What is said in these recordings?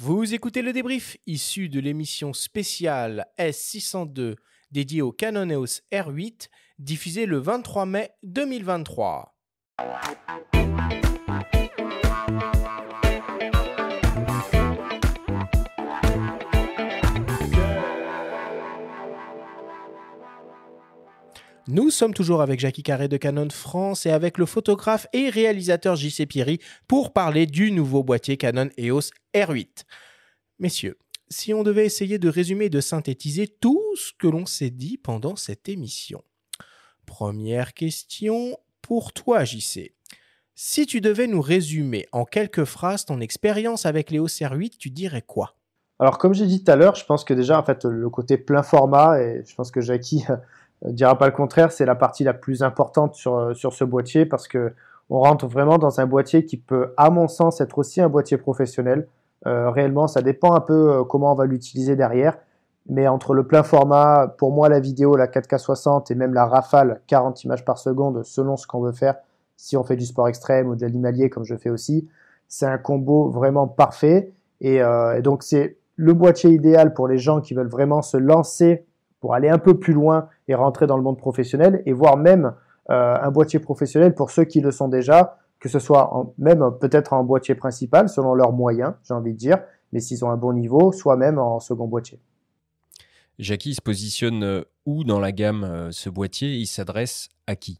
Vous écoutez le débrief issu de l'émission spéciale S602 dédiée au Canoneos R8 diffusée le 23 mai 2023. Nous sommes toujours avec Jackie Carré de Canon France et avec le photographe et réalisateur JC Pierry pour parler du nouveau boîtier Canon EOS R8. Messieurs, si on devait essayer de résumer et de synthétiser tout ce que l'on s'est dit pendant cette émission. Première question pour toi, JC. Si tu devais nous résumer en quelques phrases ton expérience avec l'EOS R8, tu dirais quoi alors, comme j'ai dit tout à l'heure, je pense que déjà, en fait, le côté plein format, et je pense que Jackie euh, dira pas le contraire, c'est la partie la plus importante sur, euh, sur ce boîtier parce que on rentre vraiment dans un boîtier qui peut, à mon sens, être aussi un boîtier professionnel. Euh, réellement, ça dépend un peu comment on va l'utiliser derrière. Mais entre le plein format, pour moi, la vidéo, la 4K60 et même la rafale 40 images par seconde, selon ce qu'on veut faire, si on fait du sport extrême ou de l'animalier comme je fais aussi, c'est un combo vraiment parfait. et donc, c'est le boîtier idéal pour les gens qui veulent vraiment se lancer pour aller un peu plus loin et rentrer dans le monde professionnel, et voir même euh, un boîtier professionnel pour ceux qui le sont déjà, que ce soit même peut-être en boîtier principal, selon leurs moyens, j'ai envie de dire, mais s'ils ont un bon niveau, soit même en second boîtier. Jackie, se positionne euh, où dans la gamme euh, ce boîtier Il s'adresse à qui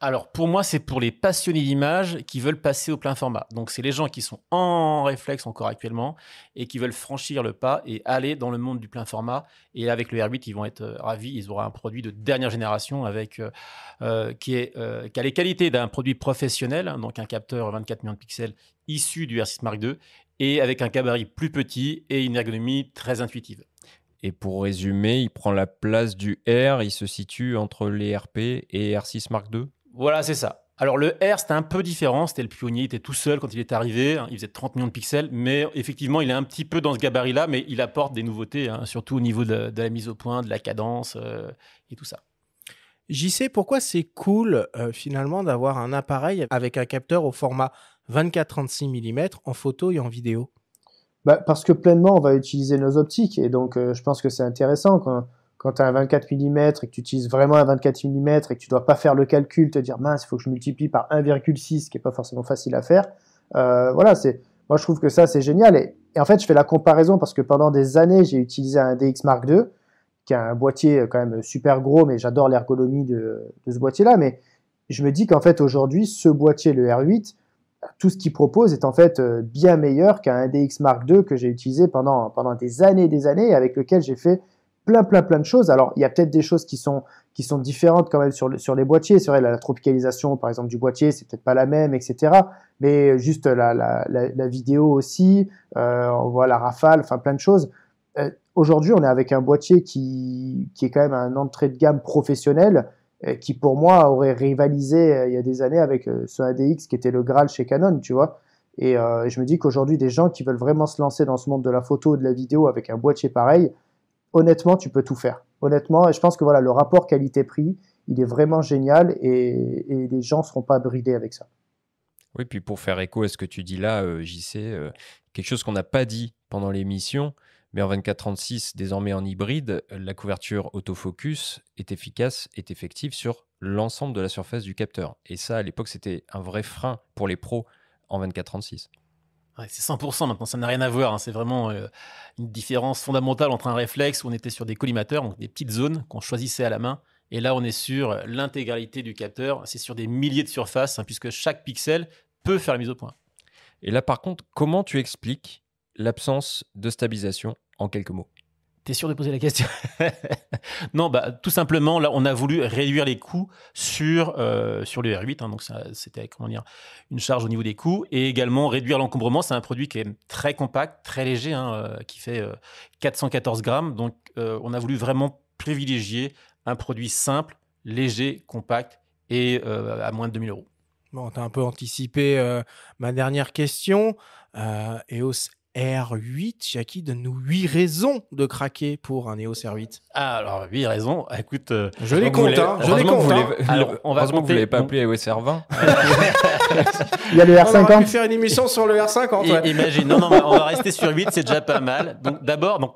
alors pour moi, c'est pour les passionnés d'image qui veulent passer au plein format. Donc c'est les gens qui sont en réflexe encore actuellement et qui veulent franchir le pas et aller dans le monde du plein format. Et avec le R8, ils vont être euh, ravis. Ils auront un produit de dernière génération avec euh, euh, qui, a les qualités d'un produit professionnel, hein, donc un capteur 24 millions de pixels issu du R6 Mark II et avec un cabaret plus petit et une ergonomie très intuitive. Et pour résumer, il prend la place du R, il se situe entre les RP et R6 Mark II voilà, c'est ça. Alors le R, c'était un peu différent, c'était le pionnier, il était tout seul quand il est arrivé, hein. il faisait 30 millions de pixels, mais effectivement, il est un petit peu dans ce gabarit-là, mais il apporte des nouveautés, hein, surtout au niveau de, la mise au point, de la cadence euh, et tout ça. J'y sais pourquoi c'est cool euh, finalement d'avoir un appareil avec un capteur au format 24-36 mm en photo et en vidéo bah, Parce que pleinement, on va utiliser nos optiques, et donc euh, je pense que c'est intéressant. Quand quand tu as un 24 mm et que tu utilises vraiment un 24 mm et que tu dois pas faire le calcul, te dire mince, il faut que je multiplie par 1,6, ce qui est pas forcément facile à faire. Euh, voilà, c'est moi je trouve que ça c'est génial. Et, en fait, je fais la comparaison parce que pendant des années, j'ai utilisé un DX Mark II, qui a un boîtier euh, quand même super gros, mais j'adore l'ergonomie de, ce boîtier-là. Mais je me dis qu'en fait aujourd'hui, ce boîtier, le R8, tout ce qu'il propose est en fait euh, bien meilleur qu'un DX Mark II que j'ai utilisé pendant, pendant des années et des années, avec lequel j'ai fait plein, plein, plein de choses. Alors, il y a peut-être des choses qui sont, qui sont différentes quand même sur, sur les boîtiers. C'est vrai, la, tropicalisation, par exemple, du boîtier, c'est peut-être pas la même, etc. Mais juste la, la, la, vidéo aussi, euh, on voit la rafale, enfin, plein de choses. Euh, aujourd'hui, on est avec un boîtier qui, qui est quand même un entrée de gamme professionnel euh, qui pour moi aurait rivalisé euh, il y a des années avec ce ADX qui était le Graal chez Canon, tu vois. Et je me dis qu'aujourd'hui, des gens qui veulent vraiment se lancer dans ce monde de la photo et de la vidéo avec un boîtier pareil, honnêtement, tu peux tout faire. Honnêtement, je pense que voilà, le rapport qualité-prix, il est vraiment génial et, les gens ne seront pas bridés avec ça. Oui, puis pour faire écho à ce que tu dis là, euh, JC, euh, quelque chose qu'on n'a pas dit pendant l'émission, mais en 24-36, désormais en hybride, la couverture autofocus est efficace, est effective sur l'ensemble de la surface du capteur. Et ça, à l'époque, c'était un vrai frein pour les pros en 24-36 c'est 100% maintenant, ça n'a rien à voir. Hein. C'est vraiment euh, une différence fondamentale entre un réflexe où on était sur des collimateurs, donc des petites zones qu'on choisissait à la main, et là on est sur l'intégralité du capteur, c'est sur des milliers de surfaces, hein, puisque chaque pixel peut faire la mise au point. Et là par contre, comment tu expliques l'absence de stabilisation en quelques mots T'es sûr de poser la question Non, bah, tout simplement, là, on a voulu réduire les coûts sur, euh, sur le R8. Hein, donc, c'était comment dire, une charge au niveau des coûts et également réduire l'encombrement. C'est un produit qui est très compact, très léger, hein, euh, qui fait 414 euh, grammes. Donc, on a voulu vraiment privilégier un produit simple, léger, compact et à moins de 2000 euros. Bon, tu as un peu anticipé ma dernière question. EOS R8. Jackie, donne-nous 8 raisons de craquer pour un EOS R8. alors 8 raisons. Écoute, euh, je les compte, hein, je les compte. Hein. on va heureusement que vous l'avez pas appelé EOS R20. Il y a le R50. On aurait pu faire une émission sur le R50. Imagine, non, non, on va rester sur 8, c'est déjà pas mal. Donc d'abord, donc,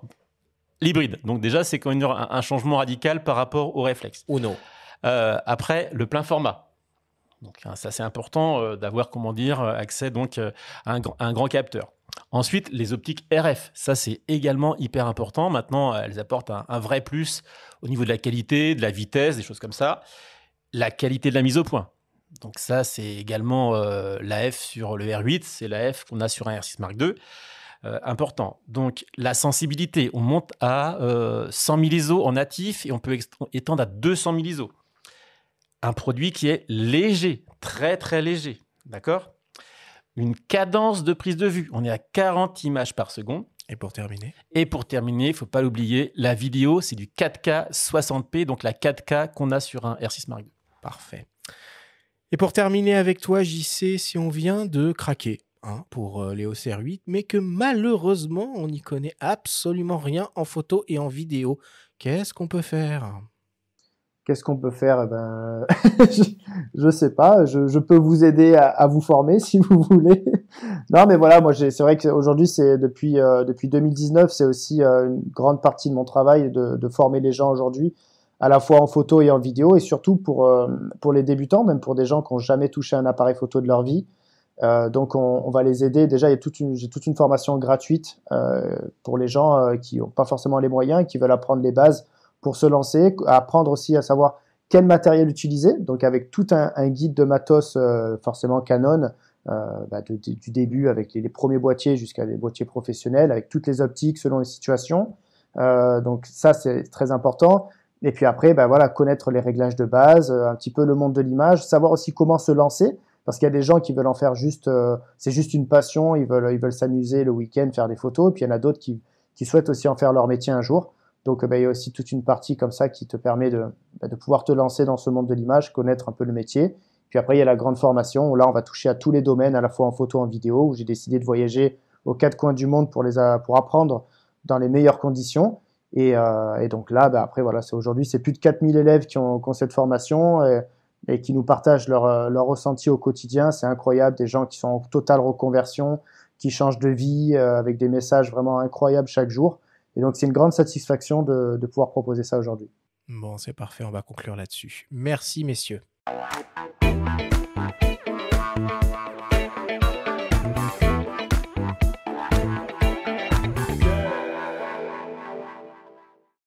l'hybride. Donc déjà, c'est quand même un, changement radical par rapport au réflexe. Ou non. Euh, après, le plein format. Donc hein, ça, c'est important euh, d'avoir comment dire euh, accès donc euh, à un, un grand capteur. Ensuite, les optiques RF, ça c'est également hyper important. Maintenant, elles apportent un, vrai plus au niveau de la qualité, de la vitesse, des choses comme ça. La qualité de la mise au point. Donc ça, c'est également l'AF la F sur le R8, c'est la F qu'on a sur un R6 Mark II. important. Donc la sensibilité, on monte à 100 000 ISO en natif et on peut étendre à 200 000 ISO un produit qui est léger, très très léger. D'accord Une cadence de prise de vue. On est à 40 images par seconde. Et pour terminer Et pour terminer, il faut pas l'oublier, la vidéo, c'est du 4K 60p, donc la 4K qu'on a sur un R6 Mark Parfait. Et pour terminer avec toi, JC, si on vient de craquer hein, pour euh, Léo 8 mais que malheureusement, on n'y connaît absolument rien en photo et en vidéo, qu'est-ce qu'on peut faire Qu'est-ce qu'on peut faire eh ben, Je ne sais pas. Je, peux vous aider à, vous former si vous voulez. non, mais voilà, moi, c'est vrai qu'aujourd'hui, c'est depuis euh, depuis 2019, c'est aussi euh, une grande partie de mon travail de, former les gens aujourd'hui, à la fois en photo et en vidéo, et surtout pour euh, pour les débutants, même pour des gens qui n'ont jamais touché un appareil photo de leur vie. donc, on, va les aider. Déjà, toute j'ai toute une formation gratuite pour les gens qui n'ont pas forcément les moyens, qui veulent apprendre les bases pour se lancer, apprendre aussi à savoir quel matériel utiliser, donc avec tout un, guide de matos euh, forcément Canon, euh, bah, du début avec les, premiers boîtiers jusqu'à les boîtiers professionnels, avec toutes les optiques selon les situations. Euh, donc ça c'est très important. Et puis après, bah voilà, connaître les réglages de base, un petit peu le monde de l'image, savoir aussi comment se lancer, parce qu'il y a des gens qui veulent en faire juste, c'est juste une passion, ils veulent, ils veulent s'amuser le week-end, faire des photos, et puis il y en a d'autres qui, qui souhaitent aussi en faire leur métier un jour. Donc euh, bah, il y a aussi toute une partie comme ça qui te permet bah, de, pouvoir te lancer dans ce monde de l'image, connaître un peu le métier. Puis après, il y a la grande formation, où là, on va toucher à tous les domaines, à la fois en photo, en vidéo, où j'ai décidé de voyager aux quatre coins du monde pour, les pour apprendre dans les meilleures conditions. Et, euh, donc là, bah, après, voilà, c'est aujourd'hui, c'est plus de 4000 élèves qui ont, cette formation et, qui nous partagent leur, euh, leur ressenti au quotidien. C'est incroyable, des gens qui sont en totale reconversion, qui changent de vie avec des messages vraiment incroyables chaque jour. Et donc, c'est une grande satisfaction de, pouvoir proposer ça aujourd'hui. Bon, c'est parfait, on va conclure là-dessus. Merci, messieurs.